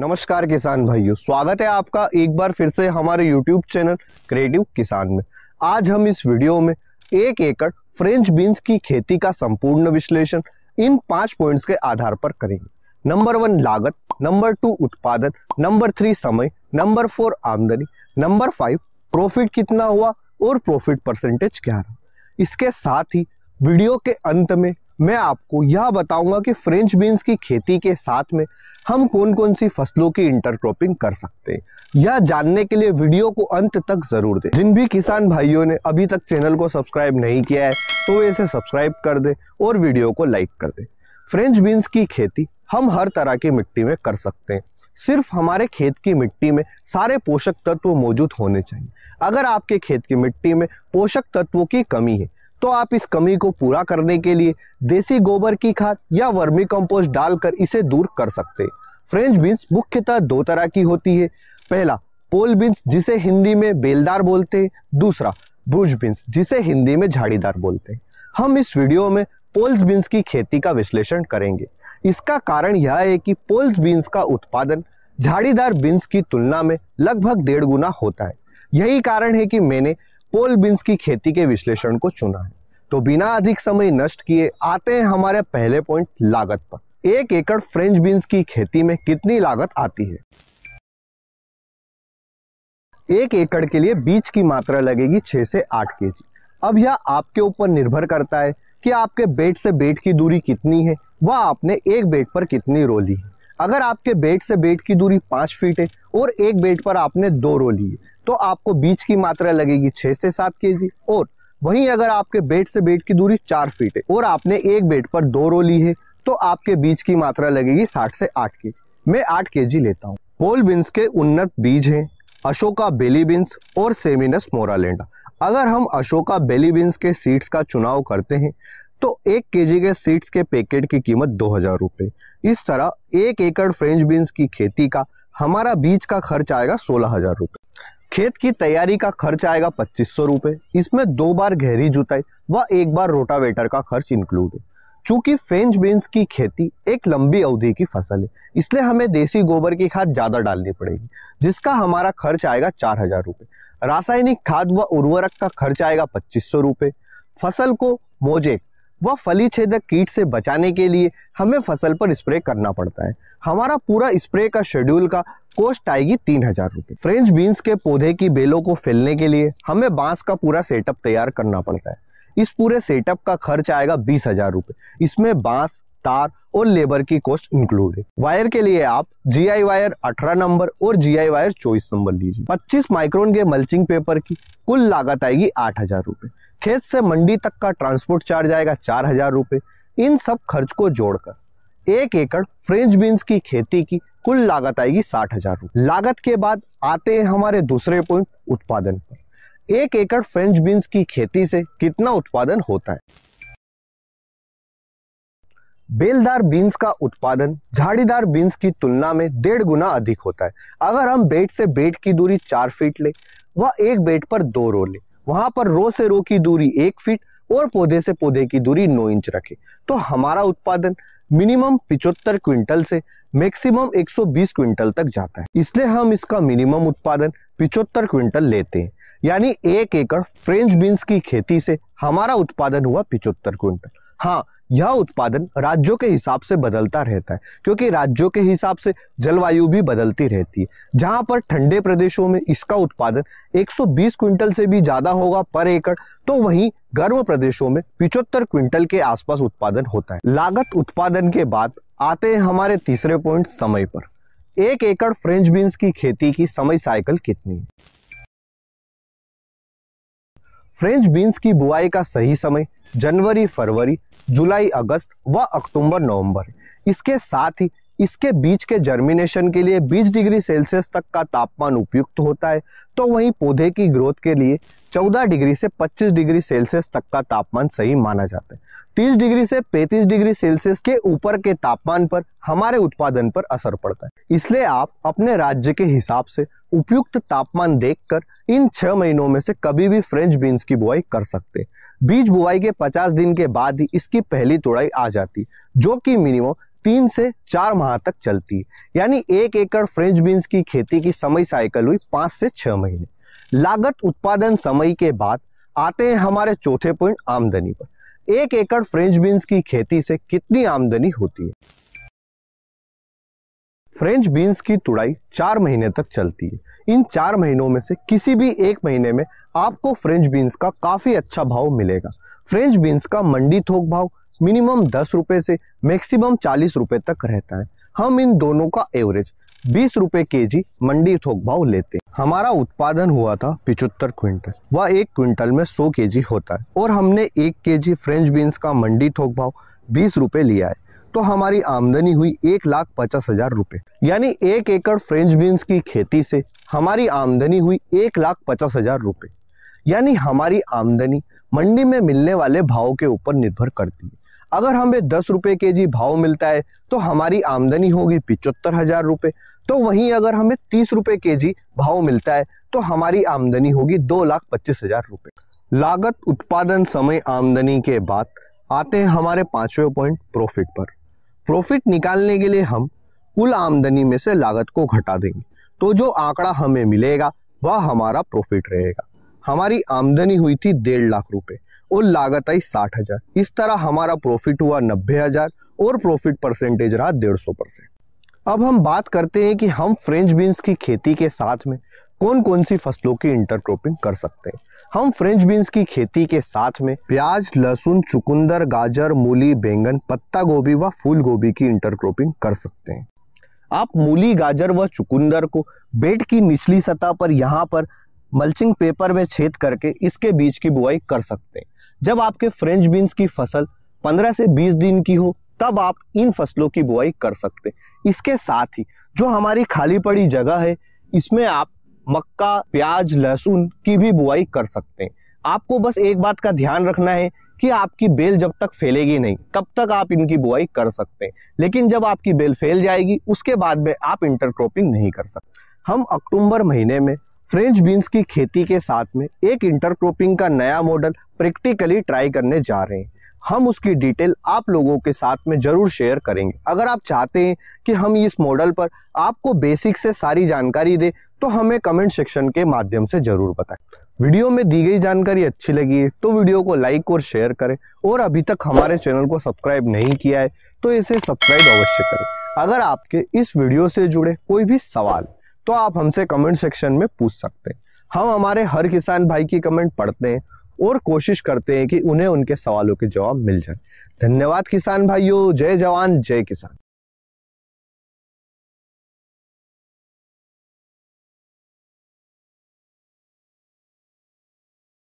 नमस्कार किसान भाइयों स्वागत है आपका एक बार फिर से हमारे YouTube चैनल क्रिएटिव किसान में आज हम इस वीडियो में एक एकड़ फ्रेंच बीन्स की खेती का संपूर्ण विश्लेषण इन पांच पॉइंट्स के आधार पर करेंगे नंबर वन लागत नंबर टू उत्पादन नंबर थ्री समय नंबर फोर आमदनी नंबर फाइव प्रॉफिट कितना हुआ और प्रॉफिट परसेंटेज क्या रहा इसके साथ ही वीडियो के अंत में मैं आपको यह बताऊंगा कि फ्रेंच बीन्स की खेती के साथ में हम कौन कौन सी फसलों की इंटरक्रॉपिंग कर सकते हैं यह जानने के लिए वीडियो को अंत तक जरूर दें जिन भी किसान भाइयों ने अभी तक चैनल को सब्सक्राइब नहीं किया है तो वे इसे सब्सक्राइब कर दें और वीडियो को लाइक कर दें फ्रेंच बीन्स की खेती हम हर तरह की मिट्टी में कर सकते हैं सिर्फ हमारे खेत की मिट्टी में सारे पोषक तत्व मौजूद होने चाहिए अगर आपके खेत की मिट्टी में पोषक तत्वों की कमी है तो आप इस कमी को पूरा करने के लिए देसी गोबर की खाद या वर्मी कंपोस्ट डालकर इसे दूर कर सकते फ्रेंच बीन्स मुख्यतः दो तरह की होती है पहला पोल बीन्स जिसे हिंदी में बेलदार बोलते हैं दूसरा ब्रूज बीन्स जिसे हिंदी में झाड़ीदार बोलते हैं हम इस वीडियो में पोल्स बीन्स की खेती का विश्लेषण करेंगे इसका कारण यह है कि पोल्स बीन्स का उत्पादन झाड़ीदार बीन्स की तुलना में लगभग डेढ़ गुना होता है यही कारण है कि मैंने पोल बीन्स की खेती के विश्लेषण को चुना है तो बिना अधिक समय नष्ट किए आते हैं हमारे पहले पॉइंट लागत पर एक एकड़ फ्रेंच बीन्स की खेती में कितनी लागत आती है एक एकड़ के लिए बीज की मात्रा लगेगी छह से आठ के जी अब यह आपके ऊपर निर्भर करता है कि आपके बेट से बेट की दूरी कितनी है व आपने एक बेड पर कितनी रो ली है अगर आपके बेट से बेट की दूरी पांच फीट है और एक बेट पर आपने दो रो ली है तो आपको बीज की मात्रा लगेगी छह से सात के जी और वहीं अगर आपके बेड से बेड की दूरी चार फीट है और आपने एक बेड पर दो रो ली है तो आपके बीज की मात्रा लगेगी साठ से आठ की मैं आठ के लेता हूँ पोल बिन्स के उन्नत बीज है अशोका बेली बिन्स और सेमिनस मोरालेंडा अगर हम अशोका बेली बिन्स के सीड्स का चुनाव करते हैं तो एक केजी के सीड्स के पैकेट की कीमत दो हजार रुपये इस तरह एक एकड़ फ्रेंच बीन्स की खेती का हमारा बीज का खर्च आएगा सोलह हजार रुपये खेत की तैयारी का खर्च आएगा पच्चीस सौ रुपए इसमें दो बार गहरी जुताई व एक बार रोटावेटर का खर्च इंक्लूड है चूंकि फेंच बीन्स की खेती एक लंबी अवधि की फसल है इसलिए हमें देसी गोबर की खाद ज़्यादा डालनी पड़ेगी जिसका हमारा खर्च आएगा चार हज़ार रुपये रासायनिक खाद व उर्वरक का खर्च आएगा पच्चीस सौ रुपये फसल को मोजेक व फली छेदक कीट से बचाने के लिए हमें फसल पर स्प्रे करना पड़ता है हमारा पूरा स्प्रे का शेड्यूल का कॉस्ट आएगी तीन हजार रुपए फ्रेंच बीन्स के पौधे की बेलों को फैलने के लिए हमें बांस का पूरा सेटअप तैयार करना पड़ता है इस पूरे सेटअप का खर्च आएगा बीस हजार रुपए इसमें बांस तार और लेबर की कॉस्ट इंक्लूड है वायर के लिए आप जी आई वायर अठारह नंबर और जी आई वायर चौबीस नंबर लीजिए पच्चीस माइक्रोन के मल्चिंग पेपर की कुल लागत आएगी आठ हजार रूपए खेत से मंडी तक का ट्रांसपोर्ट चार्ज आएगा चार हजार रूपए इन सब खर्च को जोड़कर एक एकड़ फ्रेंच बीन्स की खेती की कुल लागत आएगी साठ हजार रुपये लागत के बाद आते हैं हमारे दूसरे पॉइंट उत्पादन पर एक एकड़ फ्रेंच बीन्स की खेती से कितना उत्पादन होता है बेलदार बीन्स का उत्पादन झाड़ीदार बीन्स की तुलना में डेढ़ गुना अधिक होता है अगर हम बेट से बेट की दूरी चार फीट ले व एक बेट पर दो रो ले वहां पर रो से रो की दूरी एक फीट और पौधे से पौधे की दूरी नौ इंच रखे तो हमारा उत्पादन मिनिमम पिचहत्तर क्विंटल से मैक्सिमम 120 क्विंटल तक जाता है इसलिए हम इसका मिनिमम उत्पादन पिचहत्तर क्विंटल लेते हैं यानी एक एकड़ फ्रेंच बीन्स की खेती से हमारा उत्पादन हुआ पिचहत्तर क्विंटल हाँ यह उत्पादन राज्यों के हिसाब से बदलता रहता है क्योंकि राज्यों के हिसाब से जलवायु भी बदलती रहती है जहाँ पर ठंडे प्रदेशों में इसका उत्पादन 120 क्विंटल से भी ज़्यादा होगा पर एकड़ तो वहीं गर्म प्रदेशों में पिचहत्तर क्विंटल के आसपास उत्पादन होता है लागत उत्पादन के बाद आते हैं हमारे तीसरे पॉइंट समय पर एक एकड़ फ्रेंच बीन्स की खेती की समय साइकिल कितनी है फ्रेंच बीन्स की बुआई का सही समय जनवरी फरवरी जुलाई अगस्त व अक्टूबर नवंबर इसके साथ ही इसके बीज के जर्मिनेशन के लिए 20 डिग्री सेल्सियस तक का तापमान उपयुक्त होता है तो वहीं पौधे की ग्रोथ के लिए 14 डिग्री से 25 डिग्री सेल्सियस तक का तापमान सही माना जाता है 30 डिग्री से 35 डिग्री सेल्सियस के ऊपर के तापमान पर हमारे उत्पादन पर असर पड़ता है इसलिए आप अपने राज्य के हिसाब से उपयुक्त तापमान देखकर इन छह महीनों में से कभी भी फ्रेंच बीन्स की बुआई कर सकते हैं बीज बुआई के 50 दिन के बाद ही इसकी पहली तोड़ाई आ जाती जो कि मिनिमम तीन से चार माह तक चलती है यानी एक एकड़ फ्रेंच बीन्स की खेती की समय साइकिल हुई पांच से छह महीने लागत उत्पादन समय के बाद आते हैं हमारे चौथे पॉइंट आमदनी पर एक एकड़ फ्रेंच बीन्स की खेती से कितनी आमदनी होती है फ्रेंच बीन्स की तुड़ाई चार महीने तक चलती है इन चार महीनों में से किसी भी एक महीने में आपको फ्रेंच बीन्स का काफ़ी अच्छा भाव मिलेगा फ्रेंच बीन्स का मंडी थोक भाव मिनिमम दस रुपए से मैक्सिमम चालीस रुपए तक रहता है हम इन दोनों का एवरेज बीस रुपए के जी मंडी थोक भाव लेते हैं हमारा उत्पादन हुआ था पिचहत्तर क्विंटल वह एक क्विंटल में सौ के जी होता है और हमने एक के जी फ्रेंच बीन्स का मंडी थोक भाव बीस रुपए लिया है तो हमारी आमदनी हुई एक लाख पचास हजार रुपए यानी एक एकड़ फ्रेंच बीन्स की खेती से हमारी आमदनी हुई एक लाख पचास हजार रुपए यानी हमारी आमदनी मंडी में मिलने वाले भाव के ऊपर निर्भर करती है अगर हमें दस रुपये के जी भाव मिलता है तो हमारी आमदनी होगी पिचहत्तर हज़ार रुपये तो वहीं अगर हमें तीस रुपये के जी भाव मिलता है तो हमारी आमदनी होगी दो लाख पच्चीस हज़ार रुपये लागत उत्पादन समय आमदनी के बाद आते हैं हमारे पांचवें पॉइंट प्रॉफिट पर प्रॉफिट निकालने के लिए हम कुल आमदनी में से लागत को घटा देंगे तो जो आंकड़ा हमें मिलेगा वह हमारा प्रॉफिट रहेगा हमारी आमदनी हुई थी डेढ़ लाख रुपए और लागत आई साठ हजार इस तरह हमारा प्रॉफिट हुआ नब्बे हजार और प्रॉफिट परसेंटेज रहा डेढ़ सौ परसेंट अब हम बात करते हैं कि हम फ्रेंच बीन्स की खेती के साथ में कौन कौन सी फसलों की इंटरक्रॉपिंग कर सकते हैं हम फ्रेंच बीन्स की खेती के साथ में प्याज लहसुन चुकंदर गाजर मूली बैंगन पत्ता गोभी व फूल गोभी की इंटरक्रॉपिंग कर सकते हैं आप मूली गाजर व चुकंदर को बेड की निचली सतह पर यहाँ पर मल्चिंग पेपर में छेद करके इसके बीज की बुआई कर सकते हैं जब आपके फ्रेंच बीन्स की फसल 15 से 20 दिन की हो तब आप इन फसलों की बुआई कर सकते हैं इसके साथ ही जो हमारी खाली पड़ी जगह है इसमें आप मक्का प्याज लहसुन की भी बुआई कर सकते हैं आपको बस एक बात का ध्यान रखना है कि आपकी बेल जब तक फैलेगी नहीं तब तक आप इनकी बुआई कर सकते हैं लेकिन जब आपकी बेल फैल जाएगी उसके बाद में आप इंटरक्रॉपिंग नहीं कर सकते हम अक्टूबर महीने में फ्रेंच बीन्स की खेती के साथ में एक इंटरक्रोपिंग का नया मॉडल प्रैक्टिकली ट्राई करने जा रहे हैं हम उसकी डिटेल आप लोगों के साथ में ज़रूर शेयर करेंगे अगर आप चाहते हैं कि हम इस मॉडल पर आपको बेसिक से सारी जानकारी दें तो हमें कमेंट सेक्शन के माध्यम से ज़रूर बताएं वीडियो में दी गई जानकारी अच्छी लगी है तो वीडियो को लाइक और शेयर करें और अभी तक हमारे चैनल को सब्सक्राइब नहीं किया है तो इसे सब्सक्राइब अवश्य करें अगर आपके इस वीडियो से जुड़े कोई भी सवाल तो आप हमसे कमेंट सेक्शन में पूछ सकते हैं हम हमारे हर किसान भाई की कमेंट पढ़ते हैं और कोशिश करते हैं कि उन्हें उनके सवालों के जवाब मिल जाए धन्यवाद किसान भाइयों जय जवान जय किसान